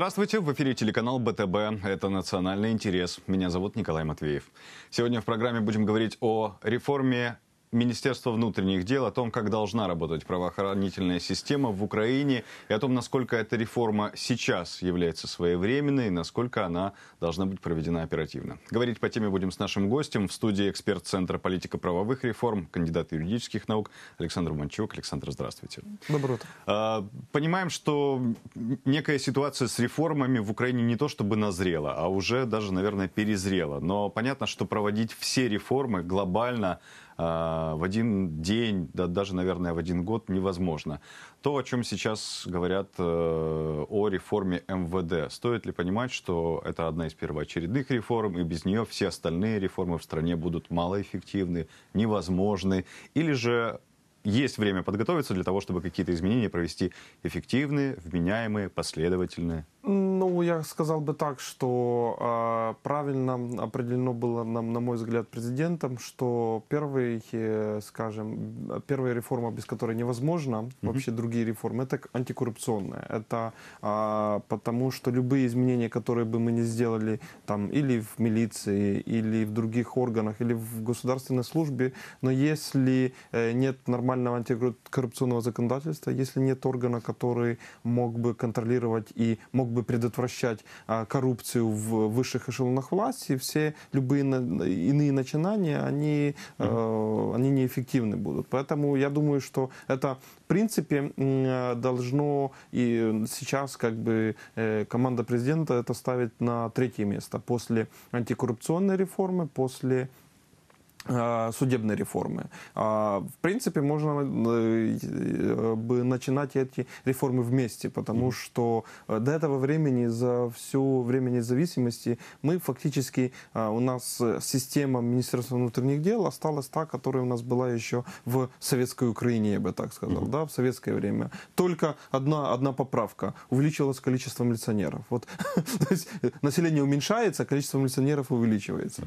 Здравствуйте, в эфире телеканал БТБ. Это «Национальный интерес». Меня зовут Николай Матвеев. Сегодня в программе будем говорить о реформе Министерства внутренних дел о том, как должна работать правоохранительная система в Украине и о том, насколько эта реформа сейчас является своевременной и насколько она должна быть проведена оперативно. Говорить по теме будем с нашим гостем в студии эксперт Центра политико-правовых реформ, кандидат юридических наук Александр Манчук. Александр, здравствуйте. Доброе утро. А, понимаем, что некая ситуация с реформами в Украине не то чтобы назрела, а уже даже, наверное, перезрела. Но понятно, что проводить все реформы глобально а, в один день, да, даже, наверное, в один год невозможно. То, о чем сейчас говорят э, о реформе МВД, стоит ли понимать, что это одна из первоочередных реформ, и без нее все остальные реформы в стране будут малоэффективны, невозможны, или же есть время подготовиться для того, чтобы какие-то изменения провести эффективные, вменяемые, последовательные? Ну, я сказал бы так, что э, правильно определено было, нам, на мой взгляд, президентом, что первые, э, скажем, первая реформа, без которой невозможно mm-hmm. вообще другие реформы, это антикоррупционная. Это э, потому, что любые изменения, которые бы мы не сделали там или в милиции, или в других органах, или в государственной службе, но если э, нет нормального нормального антикоррупционного законодательства, если нет органа, который мог бы контролировать и мог бы предотвращать а, коррупцию в высших эшелонах власти, все любые иные начинания, они, mm-hmm. они неэффективны будут. Поэтому я думаю, что это в принципе должно и сейчас как бы э, команда президента это ставить на третье место после антикоррупционной реформы, после Э, судебной реформы. А, в принципе, можно э, э, бы начинать эти реформы вместе, потому mm-hmm. что до этого времени, за все время независимости, мы фактически, у нас система Министерства внутренних дел осталась та, которая у нас была еще в Советской Украине, я бы так сказал, mm-hmm. да, в советское время. Только одна, одна поправка. Увеличилось количество милиционеров. Вот, население уменьшается, количество милиционеров увеличивается.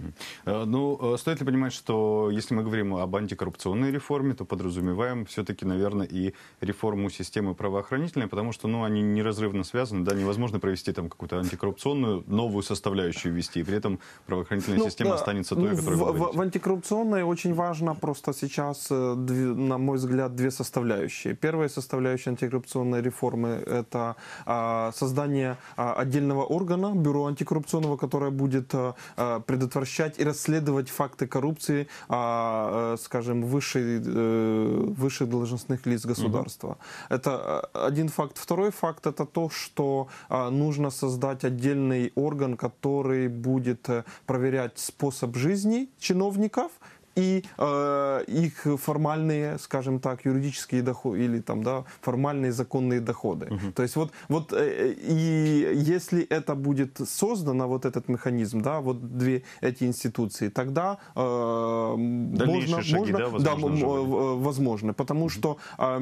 Mm-hmm. Ну, стоит ли понимать, что что если мы говорим об антикоррупционной реформе, то подразумеваем все-таки, наверное, и реформу системы правоохранительной, потому что ну, они неразрывно связаны, да, невозможно провести там какую-то антикоррупционную новую составляющую ввести, и при этом правоохранительная ну, система да, останется той, ну, которая в, в, в антикоррупционной очень важно просто сейчас, э, на мой взгляд, две составляющие. Первая составляющая антикоррупционной реформы – это а, создание а, отдельного органа, бюро антикоррупционного, которое будет э, э, предотвращать и расследовать факты коррупции позиции, а, э, скажем, высшей, э, высших должностных лиц государства. Угу. Это э, один факт. Второй факт это то, что а, нужно создать отдельный орган, который будет проверять способ жизни чиновников, и э, их формальные, скажем так, юридические доходы или там, да, формальные законные доходы. Угу. То есть вот, вот э, и если это будет создано, вот этот механизм, да, вот две эти институции, тогда э, можно, шаги, можно, да, возможно, да, возможно потому угу. что э,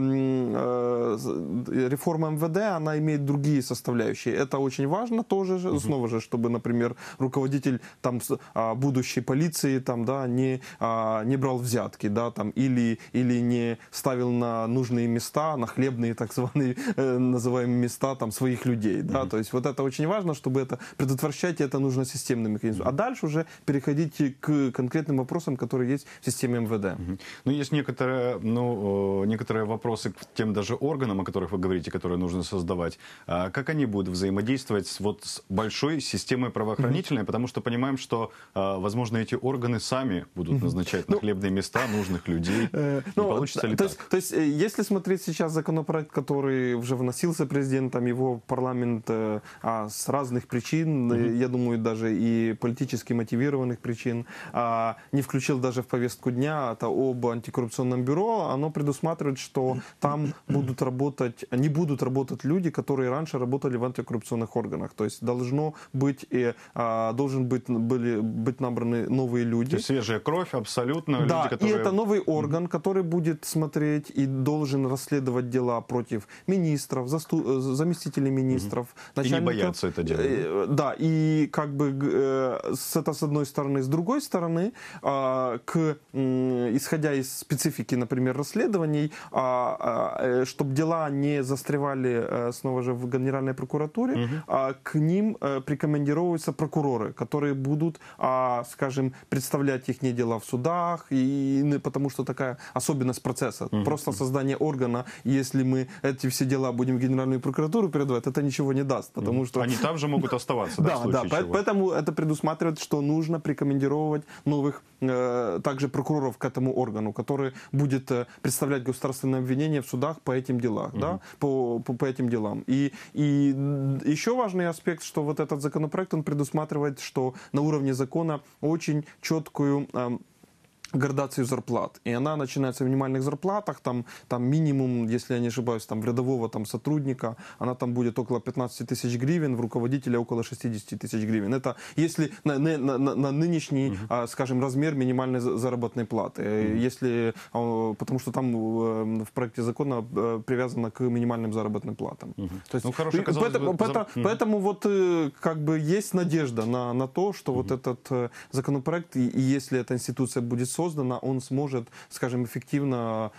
э, реформа МВД, она имеет другие составляющие. Это очень важно тоже, угу. снова же, чтобы, например, руководитель там а, будущей полиции, там, да, не а, а, не брал взятки, да, там, или, или не ставил на нужные места, на хлебные так званые э, называемые места там своих людей, да, mm-hmm. то есть вот это очень важно, чтобы это предотвращать, и это нужно системным механизмом. Mm-hmm. А дальше уже переходите к конкретным вопросам, которые есть в системе МВД. Mm-hmm. Ну, есть некоторые, ну, некоторые вопросы к тем даже органам, о которых вы говорите, которые нужно создавать. А как они будут взаимодействовать с, вот, с большой системой правоохранительной, mm-hmm. потому что понимаем, что, а, возможно, эти органы сами будут назначать назначать на ну, хлебные места нужных людей? Э, ну, получится ли то так? Есть, то есть, э, если смотреть сейчас законопроект, который уже вносился президентом, его парламент э, а, с разных причин, э, я думаю, даже и политически мотивированных причин, а, не включил даже в повестку дня, это а об антикоррупционном бюро, оно предусматривает, что там будут работать, не будут работать люди, которые раньше работали в антикоррупционных органах. То есть должно быть, и, должен быть, были, быть набраны новые люди. То есть свежая кровь абсолютно абсолютно. Да, люди, которые... и это новый орган, который будет смотреть и должен расследовать дела против министров, засту... Э, заместителей министров. Mm-hmm. Начальника... И не боятся это делать. Э, да, и как бы э, с это с одной стороны. С другой стороны, а, к, исходя из специфики, например, расследований, а, а, чтобы дела не застревали снова же в Генеральной прокуратуре, mm-hmm. к ним прикомандировываются прокуроры, которые будут, скажем, представлять их дела в судах, судах, и потому что такая особенность процесса. Угу. Просто создание органа, если мы эти все дела будем в Генеральную прокуратуру передавать, это ничего не даст, потому угу. что... Они там же могут оставаться, да, да, да поэтому это предусматривает, что нужно прикомандировать новых э, также прокуроров к этому органу, который будет э, представлять государственное обвинение в судах по этим делам, да, по, по, этим делам. И, и еще важный аспект, что вот этот законопроект, он предусматривает, что на уровне закона очень четкую... Э, градацию зарплат. И она начинается в минимальных зарплатах, там, там минимум, если я не ошибаюсь, там рядового там, сотрудника, она там будет около 15 тысяч гривен, в руководителя около 60 тысяч гривен. Это если на, на, на, на нынешний, Uh-huh. скажем, размер минимальной заработной платы. Uh-huh. Если, а, потому что там э, в проекте закона э, привязано к минимальным заработным платам. Uh-huh. То есть, ну, хорошо, поэтому, бы, поэтому, угу. поэтому вот как бы есть надежда на, на то, что угу. вот этот законопроект, и, и если эта институция будет создана, создано, он сможет, скажем, эффективно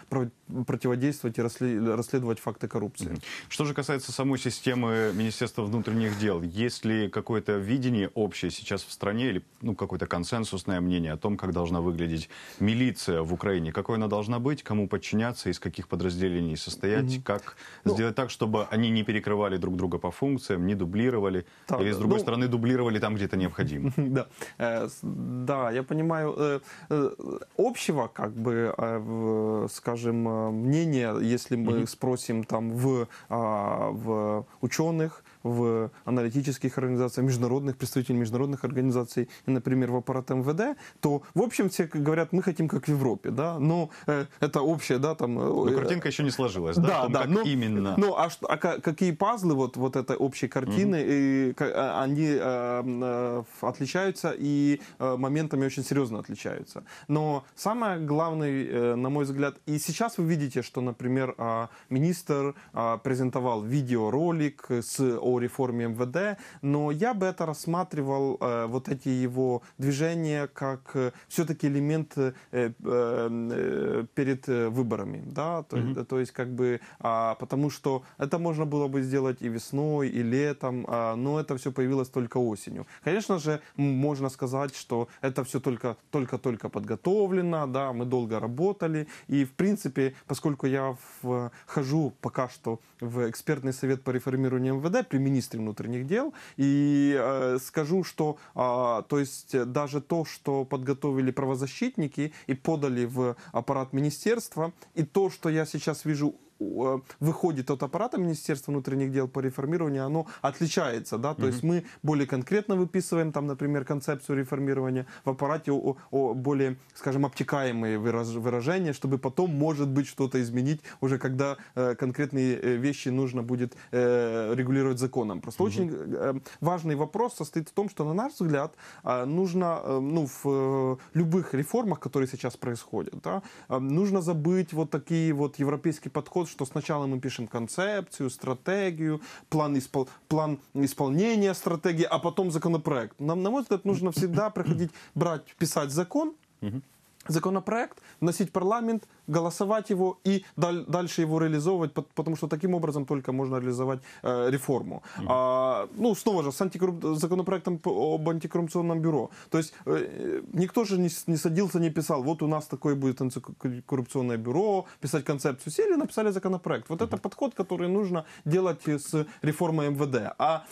противодействовать и расследовать факты коррупции. Что же касается самой системы Министерства внутренних дел, есть ли какое-то видение общее сейчас в стране или ну, какое-то консенсусное мнение о том, как должна выглядеть милиция в Украине, какой она должна быть, кому подчиняться, из каких подразделений состоять, угу. как ну, сделать так, чтобы они не перекрывали друг друга по функциям, не дублировали, так, или с другой ну, стороны дублировали там, где это необходимо. Да, э, да, я понимаю. Э, э, общего, как бы, э, скажем, э, мнения, если мы mm-hmm. спросим там в, а, в ученых, в аналитических организациях, международных представителей международных организаций, и, например, в аппарат МВД, то, в общем, все говорят, мы хотим как в Европе, да, но э, это общее, да, там... Э, но э, картинка еще не сложилась, да, да, том, да как но, именно. Ну, а, а какие пазлы вот, вот этой общей картины, угу. и, а, они э, э отличаются и моментами очень серьезно отличаются. Но самое главное, на мой взгляд, и сейчас вы видите, что, например, а, министр а, презентовал видеоролик с о реформе МВД, но я бы это рассматривал, э, вот эти его движения, как э, все-таки элемент э, перед выборами, да, то, mm-hmm. то есть как бы, а, потому что это можно было бы сделать и весной, и летом, а, но это все появилось только осенью. Конечно же, можно сказать, что это все только, только-только подготовлено, да, мы долго работали, и в принципе, поскольку я хожу пока что в экспертный совет по реформированию МВД, министре внутренних дел. И э, скажу, что э, то есть э, даже то, что подготовили правозащитники и подали в аппарат министерства, и то, что я сейчас вижу Э, выходит от аппарата Министерства внутренних дел по реформированию, оно отличается, да, то mm-hmm. есть мы более конкретно выписываем там, например, концепцию реформирования в аппарате, о, о, более, скажем, обтекаемые выражения, чтобы потом, может быть, что-то изменить уже, когда э, конкретные э, вещи нужно будет э, регулировать законом. Просто mm-hmm. очень э, важный вопрос состоит в том, что, на наш взгляд, э, нужно, э, ну, в э, любых реформах, которые сейчас происходят, да, э, нужно забыть вот такие вот европейский подход, что сначала мы пишем концепцию, стратегию, план, испол... план исполнения стратегии, а потом законопроект. Нам, на мой взгляд, нужно всегда приходить, брать, писать закон, законопроект, вносить парламент, голосовать его и дальше его реализовывать, потому что таким образом только можно реализовать э, реформу. Угу. А, ну, снова же, с антикорруп... законопроектом об антикоррупционном бюро. То есть э, никто же не, не садился, не писал, вот у нас такое будет антикоррупционное бюро, писать концепцию. Сели, написали законопроект. Вот угу. это подход, который нужно делать э, с реформой МВД. А,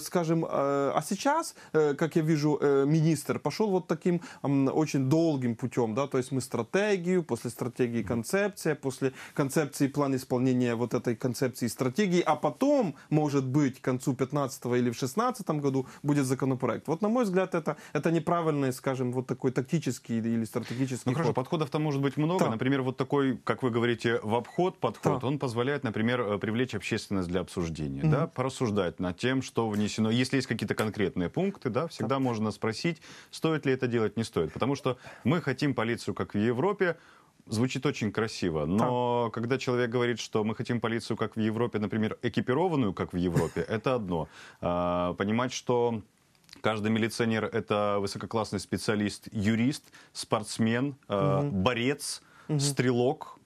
скажем, а сейчас, как я вижу, министр пошел вот таким очень долгим путем, да, то есть мы стратегию, после стратегии стратегии концепция, после концепции план исполнения вот этой концепции стратегии, а потом, может быть, к концу 15 или в 16 году будет законопроект. Вот, на мой взгляд, это, это неправильный, скажем, вот такой тактический или стратегический Ну ход. хорошо, подходов там может быть много. Да. Например, вот такой, как вы говорите, в обход подход, да. он позволяет, например, э, привлечь общественность для обсуждения, mm-hmm. да, порассуждать над тем, что внесено. Если есть какие-то конкретные пункты, да, всегда да. можно спросить, стоит ли это делать, не стоит. Потому что мы хотим полицию, как в Европе, Звучит очень красиво, но да. когда человек говорит, что мы хотим полицию как в Европе, например, экипированную как в Европе, это одно. А, понимать, что Каждый милиционер это высококлассный специалист, юрист, спортсмен, э, борец, стрелок,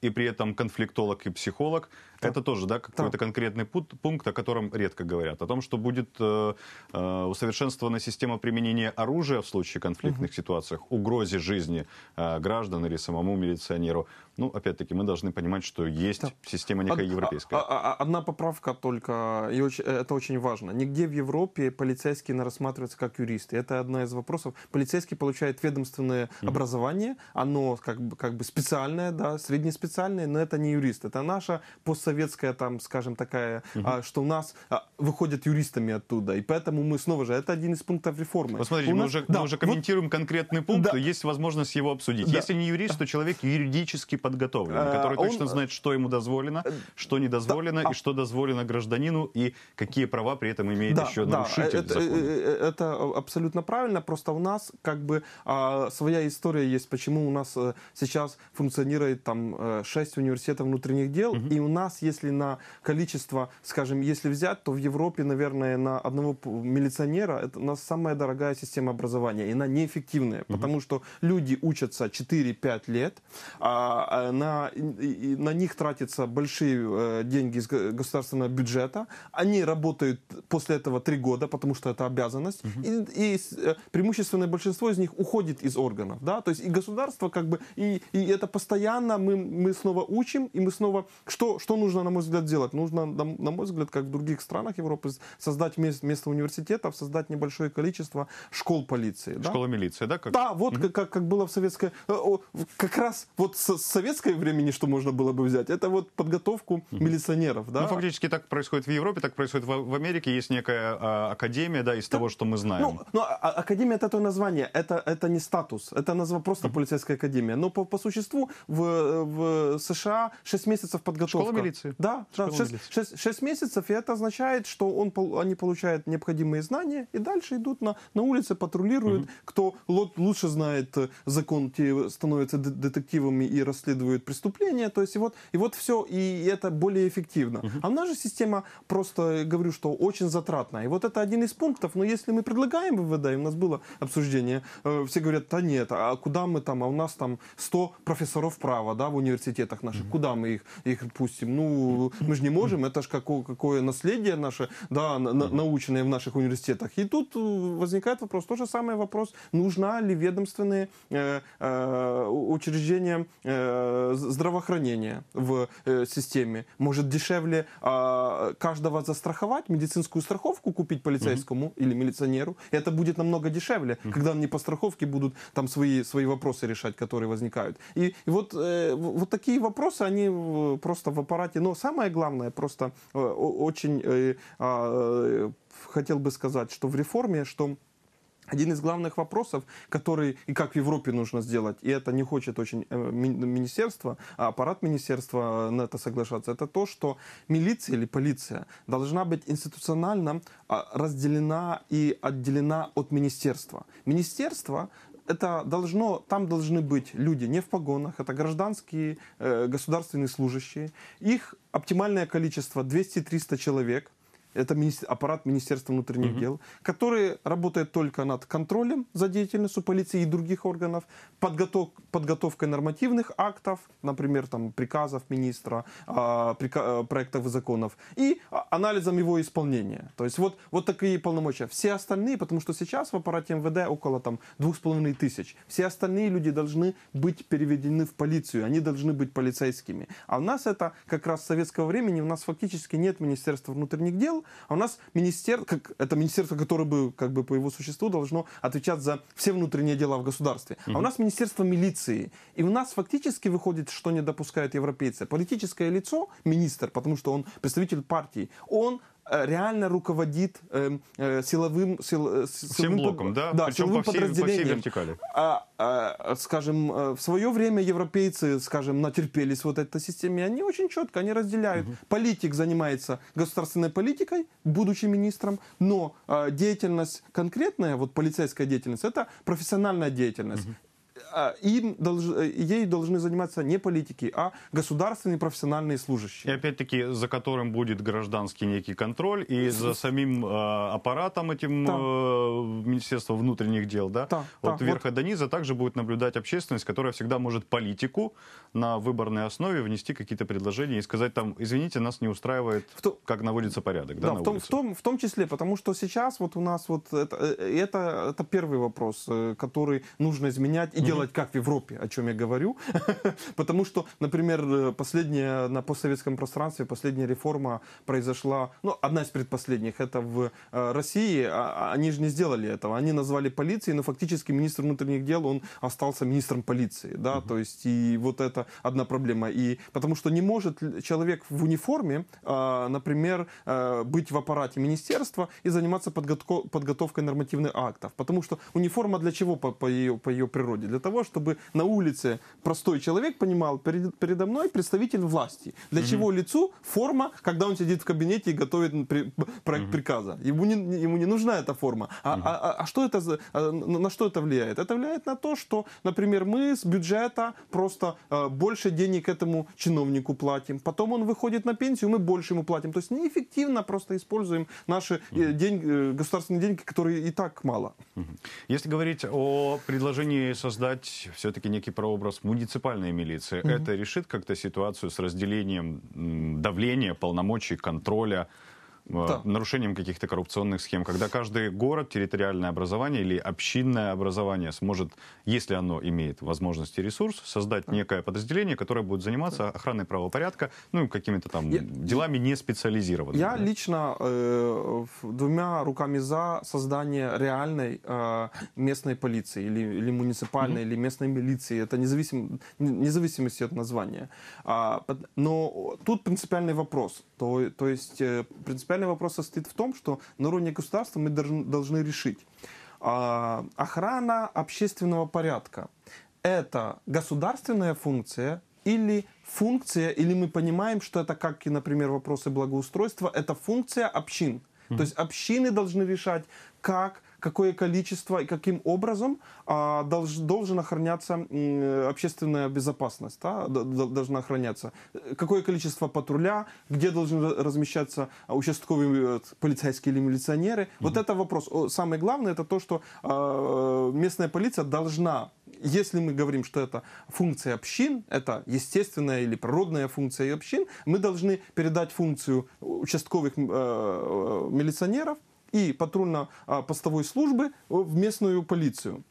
и при этом конфликтолог и психолог. Да. Это тоже да, какой-то да. конкретный пут, пункт, о котором редко говорят. О том, что будет э, э, усовершенствована система применения оружия в случае конфликтных угу. ситуациях, угрозе жизни э, граждан или самому милиционеру. Ну, опять-таки, мы должны понимать, что есть да. система некая европейская. А, а, а, одна поправка только, и очень, э, это очень важно. Нигде в Европе полицейские не рассматриваются как юристы. Это одна из вопросов. Полицейский получает ведомственное угу. образование, оно как бы, как бы специальное, да, среднеспециальное официальные, но это не юрист. Это наша постсоветская, там, скажем, такая, угу. а, что у нас а, выходят юристами оттуда. И поэтому мы снова же, это один из пунктов реформы. Посмотрите, нас, мы, уже, да, мы уже комментируем вот, конкретный пункт, да, есть возможность его обсудить. Да, Если не юрист, то человек юридически подготовлен, а, который точно а, знает, что ему дозволено, э, что не дозволено, а и что дозволено гражданину, и какие права при этом имеет еще нарушитель это, закона. Э, э, это абсолютно правильно, просто у нас как бы своя история есть, почему у нас сейчас функционирует там 6 э, университетов внутренних дел, угу. и у нас, если на количество, скажем, если взять, то в Европе, наверное, на одного милиционера это у нас самая дорогая система образования, и она неэффективная, угу. потому что люди учатся 4-5 лет, а, а на, и, на них тратятся большие э, деньги из государственного бюджета, они работают после этого 3 года, потому что это обязанность, угу. и, и э, преимущественное большинство из них уходит из органов, да, то есть и государство как бы, и, и это постоянно мы, мы мы снова учим, и мы снова... Что, что нужно, на мой взгляд, делать? Нужно, на мой взгляд, как в других странах Европы, создать место, место университетов, создать небольшое количество школ полиции. Да? Школа милиции, да? Как... Да, вот угу. как, как, как было в советское... Э, как раз вот с советское времени, что можно было бы взять, это вот подготовку угу. милиционеров. Да? Ну, фактически так происходит в Европе, так происходит в, в Америке. Есть некая а, академия, да, из да. того, что мы ну, знаем. Ну, ну а, академия это то название, это, это не статус, это назва просто угу. полицейская академия. Но по, по существу в, в в э, США 6 месяцев подготовка. Школа милиции. Да, Школа 6, милиции. 6, 6 месяцев, и это означает, что он, они получают необходимые знания и дальше идут на, на улице, патрулируют. Угу. Кто лучше знает э, закон, те становятся детективами и расследуют преступления. То есть и вот, и вот все, и это более эффективно. Угу. А у нас же система, просто говорю, что очень затратная. И вот это один из пунктов, но если мы предлагаем ВВД, и у нас было обсуждение, э, все говорят, да нет, а куда мы там, а у нас там 100 профессоров права, да, в университете университетах наших, куда мы их, их пустим? Ну, мы же не можем, это же какое, какое наследие наше, да, научное в наших университетах. И тут э, возникает вопрос, то же самое вопрос, нужна ли ведомственные э, э, учреждения э, здравоохранения в э, системе? Может, дешевле э, каждого застраховать, медицинскую страховку купить полицейскому или милиционеру? Это будет намного дешевле, когда они по страховке будут там свои, свои вопросы решать, которые возникают. И, и вот, э, вот такие вопросы, они просто в аппарате. Но самое главное, просто э, очень э, а, э, хотел бы сказать, что в реформе, что один из главных вопросов, который и как в Европе нужно сделать, и это не хочет очень министерство, а аппарат министерства на это соглашаться, это то, что милиция или полиция должна быть институционально а, разделена и отделена от министерства. Министерство это должно, там должны быть люди не в погонах, это гражданские, э, государственные служащие. Их оптимальное количество 200-300 человек это аппарат Министерства внутренних угу. дел, который работает только над контролем за деятельностью полиции и других органов, подготов, подготовкой нормативных актов, например, там, приказов министра, а, э, прика, проектов и законов, и а, анализом его исполнения. То есть вот, вот такие полномочия. Все остальные, потому что сейчас в аппарате МВД около там, 2,5 тысяч, все остальные люди должны быть переведены в полицию, они должны быть полицейскими. А у нас это как раз с советского времени, у нас фактически нет Министерства внутренних дел, а у нас министерство, как, это министерство, которое бы, как бы по его существу должно отвечать за все внутренние дела в государстве. А у нас министерство милиции. И у нас фактически выходит, что не допускают европейцы. Политическое лицо, министр, потому что он представитель партии, он Э, реально руководит эм, э, силовым, сил, э, силовым Всем блоком, под, да? да Причем силовым по всей, подразделением. По всей вертикали. А, а, скажем, э, в свое время европейцы, скажем, натерпелись вот этой системе, они очень четко, они разделяют. Угу. Политик занимается государственной политикой, будучи министром, но а, деятельность конкретная, вот полицейская деятельность, это профессиональная деятельность. Угу. А, им, э, ей должны заниматься не политики, а государственные профессиональные служащие. И опять-таки, за которым будет гражданский некий контроль, и за самим э, аппаратом этим да. Э, Министерства внутренних дел, да? да От да, верха вот. до низа также будет наблюдать общественность, которая всегда может политику на выборной основе внести какие-то предложения и сказать там, извините, нас не устраивает, в то... как наводится порядок, да, да на в, том, улице. в, том, в том числе, потому что сейчас вот у нас вот это, это, это первый вопрос, который нужно изменять и угу. делать делать, как в Европе, о чем я говорю. Потому что, например, э, последняя на постсоветском пространстве, последняя реформа произошла, ну, одна из предпоследних, это в э, России. А, а, они же не сделали этого. Они назвали полиции, но фактически министр внутренних дел, он остался министром полиции, да, угу. то есть и вот это одна проблема. И потому что не может человек в униформе, а, например, э, быть в аппарате министерства и заниматься подготовкой нормативных актов. Потому что униформа для чего по, по, ее, по ее природе? Для того, того, чтобы на улице простой человек понимал, перед, передо мной представитель власти. Для угу. чего лицу форма, когда он сидит в кабинете и готовит при, проект угу. приказа? Ему не, ему не нужна эта форма. А, угу. а, а, а что это за, а, на что это влияет? Это влияет на то, что, например, мы с бюджета просто а, больше денег этому чиновнику платим. Потом он выходит на пенсию, мы больше ему платим. То есть неэффективно просто используем наши угу. Э, деньги, э, государственные деньги, которые и так мало. Угу. Если говорить о предложении создать создать все-таки некий прообраз муниципальной милиции. Угу. Это решит как-то ситуацию с разделением давления, полномочий, контроля Э, да. нарушением каких-то коррупционных схем, когда каждый город, территориальное образование или общинное образование сможет, если оно имеет возможности и ресурс, создать да. некое подразделение, которое будет заниматься да. охраной правопорядка, ну и какими-то там я, делами не специализированными. Я да? лично э, двумя руками за создание реальной э, местной полиции или, или муниципальной, mm-hmm. или местной милиции. Это независим, независимости от названия. А, но тут принципиальный вопрос. То, то есть э, принципиально Фундаментальный вопрос состоит в том, что на уровне государства мы должны, решить. А, охрана общественного порядка – это государственная функция или функция, или мы понимаем, что это как например, вопросы благоустройства, это функция общин. Mm-hmm. То есть общины должны решать, как какое количество и каким образом а, долж, должен охраняться м, общественная безопасность, да, должна охраняться. Какое количество патруля, где должны размещаться участковые э, полицейские или милиционеры. Mm -hmm. Вот это вопрос. Самое главное это то, что а, местная полиция должна, если мы говорим, что это функция общин, это естественная или природная функция общин, мы должны передать функцию участковых э, э, милиционеров, и патрульно-постовой службы в местную полицию.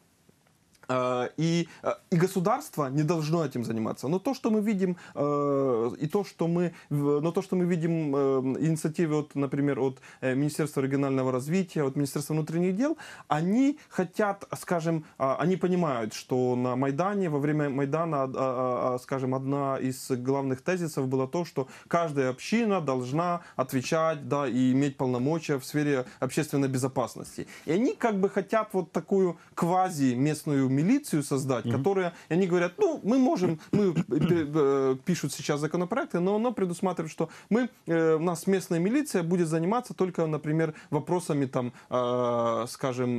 Э, и, э, и государство не должно этим заниматься. Но то, что мы видим, э, и то, что мы, но то, что мы видим инициативы, от, например, от Министерства регионального развития, от Министерства внутренних дел, они хотят, скажем, а, они понимают, что на Майдане, во время Майдана, а, а, скажем, одна из главных тезисов была то, что каждая община должна отвечать, да, и иметь полномочия в сфере общественной безопасности. И они как бы хотят вот такую квази местную милицию создать, mm-hmm. которая, и они говорят, ну, мы можем, мы э, э, пишут сейчас законопроекты, но оно предусматривает, что мы, э, у нас местная милиция будет заниматься только, например, вопросами, там, скажем,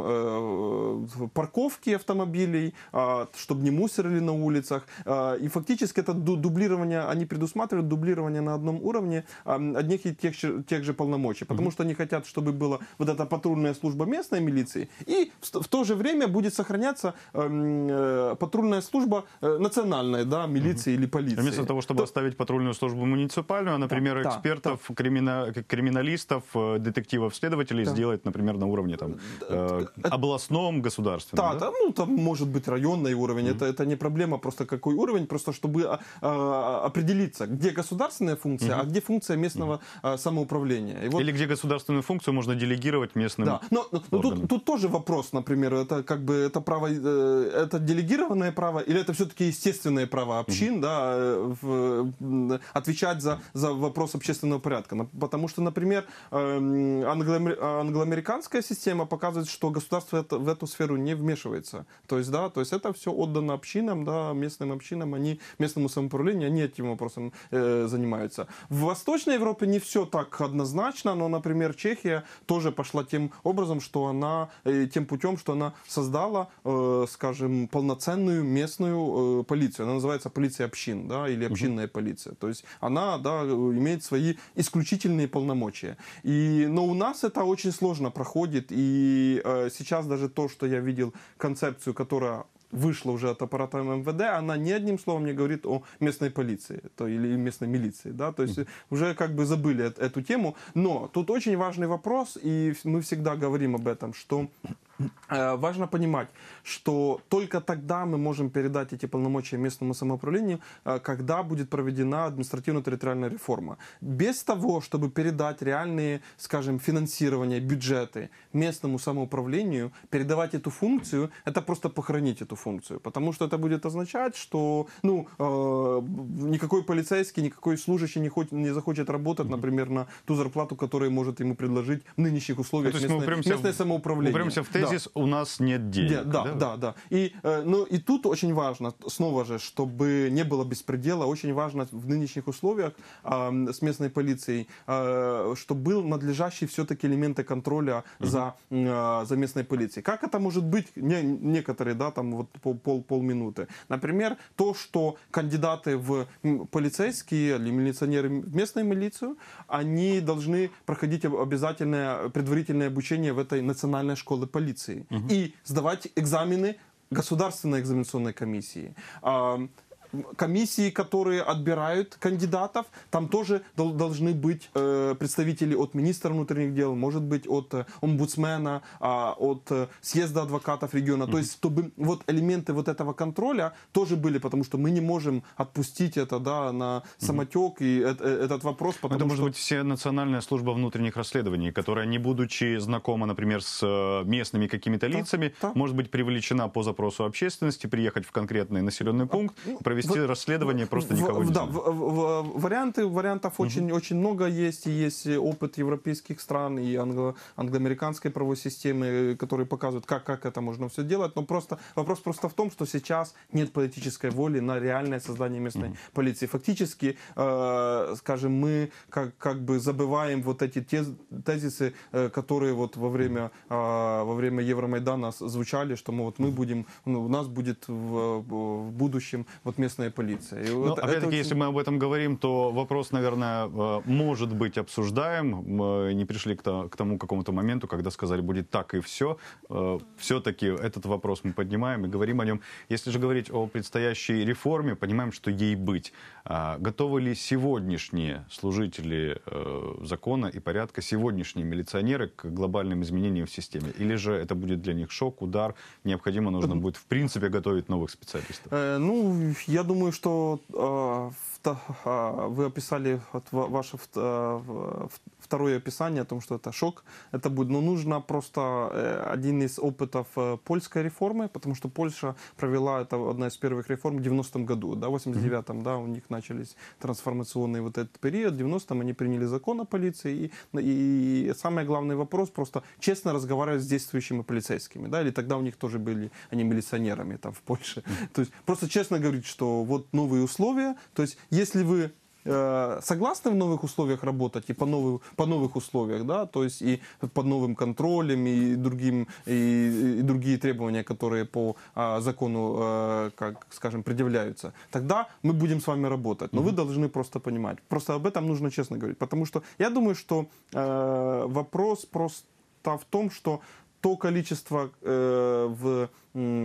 парковки автомобилей, а, чтобы не мусорили на улицах. А, и фактически это дублирование, они предусматривают дублирование на одном уровне а, одних и тех, тех же полномочий, потому mm-hmm. что они хотят, чтобы была вот эта патрульная служба местной милиции, и в, то же время будет сохраняться Э, патрульная служба э, национальная, да, милиции угу. или полиции. Вместо того, чтобы то... оставить патрульную службу муниципальную, а, например, да, экспертов, да. Кримина... криминалистов, э, детективов, следователей да. сделать, например, на уровне там, э, областном, государственном. Да, да? да, ну там может быть районный уровень, угу. это, это не проблема, просто какой уровень, просто чтобы э, определиться, где государственная функция, угу. а где функция местного угу. самоуправления. И вот... Или где государственную функцию можно делегировать местным. Да, но, но тут, тут тоже вопрос, например, это как бы это право это делегированное право или это все-таки естественное право общин, mm-hmm. да, э, в, отвечать за, за вопрос общественного порядка? Потому что, например, эм, англо- англоамериканская система показывает, что государство это, в эту сферу не вмешивается. То есть, да, то есть это все отдано общинам, да, местным общинам, они, местному самоуправлению, они этим вопросом э, занимаются. В Восточной Европе не все так однозначно, но, например, Чехия тоже пошла тем образом, что она, э, тем путем, что она создала, э, скажем, скажем, полноценную местную э, полицию. Она называется полиция общин, да, или общинная угу. полиция. То есть она, да, э, имеет свои исключительные полномочия. И, но у нас это очень сложно проходит, и э, сейчас даже то, что я видел концепцию, которая вышла уже от аппарата МВД, она ни одним словом не говорит о местной полиции то, или местной милиции. Да? То есть mm -hmm. уже как бы забыли эту тему. Но тут очень важный вопрос, и мы всегда говорим об этом, что Э, важно понимать, что только тогда мы можем передать эти полномочия местному самоуправлению, э, когда будет проведена административно-территориальная реформа. Без того, чтобы передать реальные, скажем, финансирование, бюджеты местному самоуправлению, передавать эту функцию, это просто похоронить эту функцию. Потому что это будет означать, что ну, э, никакой полицейский, никакой служащий не, хочет, не захочет работать, например, на ту зарплату, которую может ему предложить в нынешних условиях ну, местное, местное самоуправление. Упремся в те, тезис да. «у нас нет денег». да, да, да. да. И, э, ну, и тут очень важно, снова же, чтобы не было беспредела, очень важно в нынешних условиях э, с местной полицией, э, чтобы был надлежащий все-таки элементы контроля угу. за, э, за местной полицией. Как это может быть? Не, некоторые, да, там вот пол, полминуты. Например, то, что кандидаты в полицейские или милиционеры в местную милицию, они должны проходить обязательное предварительное обучение в этой национальной школе полиции юстиции угу. и сдавать экзамены Государственной экзаменационной комиссии комиссии, которые отбирают кандидатов, там тоже дол должны быть э, представители от министра внутренних дел, может быть, от э, омбудсмена, э, от э, съезда адвокатов региона. Mm -hmm. То есть, чтобы вот элементы вот этого контроля тоже были, потому что мы не можем отпустить это да, на самотек mm -hmm. и э, э, этот вопрос. Потому это может быть все Национальная служба внутренних расследований, которая, не будучи знакома, например, с э, местными какими-то лицами, да, да. может быть привлечена по запросу общественности, приехать в конкретный населенный а, пункт, ну, провести вести в, расследование просто в, никого в, нельзя. Да, в, в, варианты, вариантов угу. очень, очень много есть. И есть опыт европейских стран и англо, англоамериканской правовой системы, которые показывают, как, как это можно все делать. Но просто вопрос просто в том, что сейчас нет политической воли на реальное создание местной угу. полиции. Фактически, э, скажем, мы как, как бы забываем вот эти тез, тезисы, э, которые вот во время, э, во время Евромайдана звучали, что мы, вот, мы будем, ну, у нас будет в, в будущем вот местная полиция. И вот Но, опять-таки, очень... если мы об этом говорим, то вопрос, наверное, э, может быть обсуждаем. Мы не пришли к тому какому-то моменту, когда сказали, будет так и все. Э, Все-таки этот вопрос мы поднимаем и говорим о нем. Если же говорить о предстоящей реформе, понимаем, что ей быть. А, готовы ли сегодняшние служители э, закона и порядка, сегодняшние милиционеры к глобальным изменениям в системе? Или же это будет для них шок, удар, необходимо нужно будет в принципе готовить новых специалистов? Ну, я думаю, что э, э, вы описали ваше э, второе описание о том, что это шок. Это будет, но нужно просто один из опытов польской реформы, потому что Польша провела это одна из первых реформ в 90-м году, да, в 89-м, да, у них начались трансформационные вот этот период, в 90-м они приняли закон о полиции, ну, и, и самый главный вопрос просто честно разговаривать с действующими полицейскими, да, или тогда у них тоже были, они милиционерами там в Польше, то есть просто честно говорить, что что вот новые условия, то есть если вы э, согласны в новых условиях работать и по, новым, по новых условиях, да, то есть и под новым контролем и, другим, и, и другие требования, которые по а, закону, а, как скажем, предъявляются, тогда мы будем с вами работать. Но mm-hmm. вы должны просто понимать. Просто об этом нужно честно говорить. Потому что я думаю, что а, вопрос просто в том, что то количество э, в,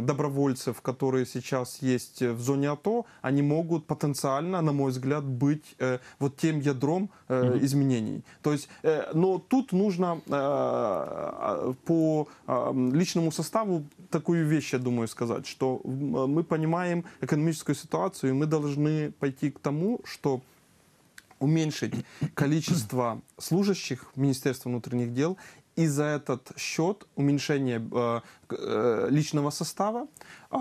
добровольцев, которые сейчас есть в зоне АТО, они могут потенциально, на мой взгляд, быть э, вот тем ядром э, mm-hmm. изменений. То есть, э, но тут нужно э, а, по э, личному составу такую вещь, я думаю, сказать, что э, мы понимаем экономическую ситуацию, и мы должны пойти к тому, что уменьшить количество служащих Министерства внутренних дел и за этот счет уменьшение э, э личного состава э,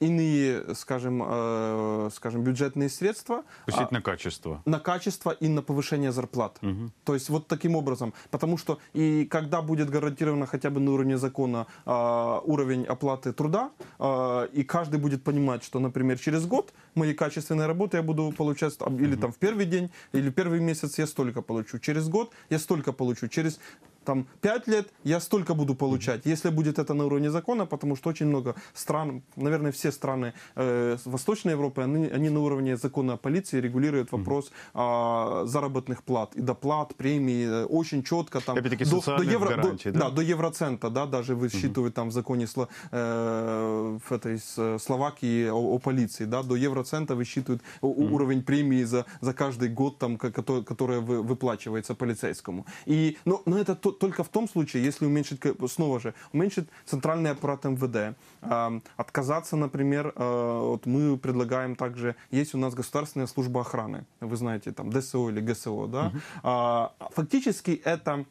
иные, скажем, э, скажем, бюджетные средства. Пустить а, на качество. На качество и на повышение зарплат. Угу. То есть вот таким образом. Потому что и когда будет гарантировано хотя бы на уровне закона э, уровень оплаты труда, э, и каждый будет понимать, что, например, через год мои качественные работы я буду получать или угу. там в первый день, или первый месяц я столько получу, через год я столько получу, через там 5 лет, я столько буду получать, если будет это на уровне закона, потому что очень много стран, наверное, все страны э, Восточной Европы, они, они на уровне закона о полиции регулируют вопрос mm-hmm. э, заработных плат и доплат, премии, э, очень четко там. до, до евро, гарантий, до, да? да, до евроцента, да, даже высчитывают mm-hmm. там в законе сло, э, в этой э, Словакии о, о полиции, да, до евроцента высчитывают mm-hmm. уровень премии за, за каждый год, там, который, которая выплачивается полицейскому. И, но, но это то, только в том случае, если уменьшить, снова же, уменьшить центральный аппарат МВД, отказаться, например, э, вот мы предлагаем также, есть у нас государственная служба охраны, вы знаете, там ДСО или ГСО, да, угу. фактически это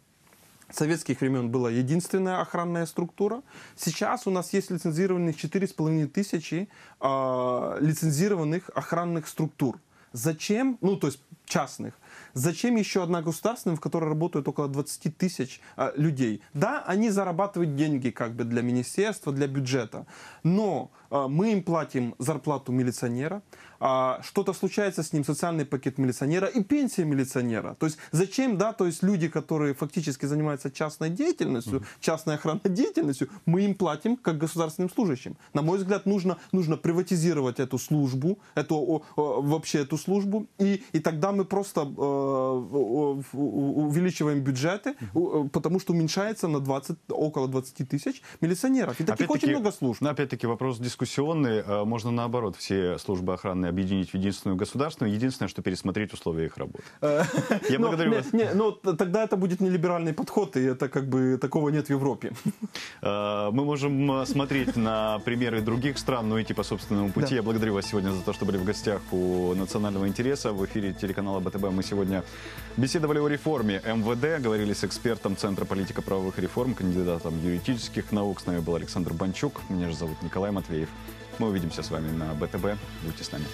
советских времен была единственная охранная структура. Сейчас у нас есть лицензированных 4,5 тысячи э, лицензированных охранных структур. Зачем? Ну, то есть частных. Зачем еще одна государственная, в которой работают около 20 тысяч э, людей? Да, они зарабатывают деньги как бы для министерства, для бюджета, но э, мы им платим зарплату милиционера, э, что-то случается с ним, социальный пакет милиционера и пенсия милиционера. То есть зачем, да, то есть люди, которые фактически занимаются частной деятельностью, частной охранной деятельностью, мы им платим как государственным служащим. На мой взгляд, нужно, нужно приватизировать эту службу, эту, о, о, вообще эту службу, и, и тогда мы просто э, увеличиваем бюджеты, э, потому что уменьшается на 20, около 20 тысяч милиционеров. И таких очень много служб. Ну, опять-таки вопрос дискуссионный. Э, можно наоборот все службы охраны объединить в единственную государственную. Единственное, что пересмотреть условия их работы. Я ну, благодарю вас. Ну, тогда это будет не либеральный подход, и это как бы такого нет в Европе. Мы можем смотреть на примеры других стран, но идти по собственному пути. Я благодарю вас сегодня за то, что были в гостях у «Национального интереса» в эфире телеканала канала БТБ. Мы сегодня беседовали о реформе МВД, говорили с экспертом Центра политико правовых реформ, кандидатом юридических наук. С нами был Александр Банчук. Меня же зовут Николай Матвеев. Мы увидимся с вами на БТБ. Будьте с нами.